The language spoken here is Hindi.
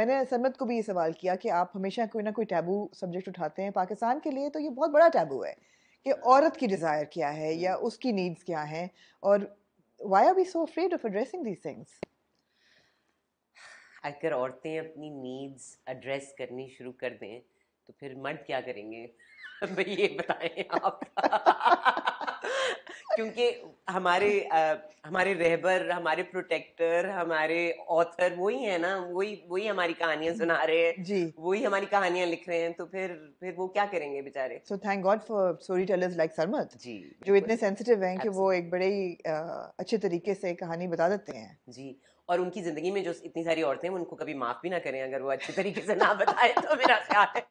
मैंने सरमत को भी ये सवाल किया कि आप हमेशा कोई ना कोई टैबू सब्जेक्ट उठाते हैं पाकिस्तान के लिए तो ये बहुत बड़ा टैबू है कि औरत की डिज़ायर क्या है हम्म। या उसकी नीड्स क्या हैं और why are we so afraid of addressing these things अगर औरतें अपनी नीड्स एड्रेस करनी शुरू कर दें तो फिर मर्द क्या करेंगे ये बताएं आप क्योंकि हमारे आ, हमारे रहबर हमारे प्रोटेक्टर हमारे ऑथर वही है ना वही वही हमारी कहानियां सुना रहे हैं जी वही हमारी कहानियां लिख रहे हैं तो फिर फिर वो क्या करेंगे बेचारे so thank god for story tellers like Sarmat ji जो इतने सेंसिटिव हैं कि वो एक बड़े ही अच्छे तरीके से कहानी बता देते हैं जी और उनकी जिंदगी में जो इतनी सारी औरतें हैं उनको कभी माफ भी ना करें अगर वो अच्छे तरीके से ना बताए तो मेरा ख्याल है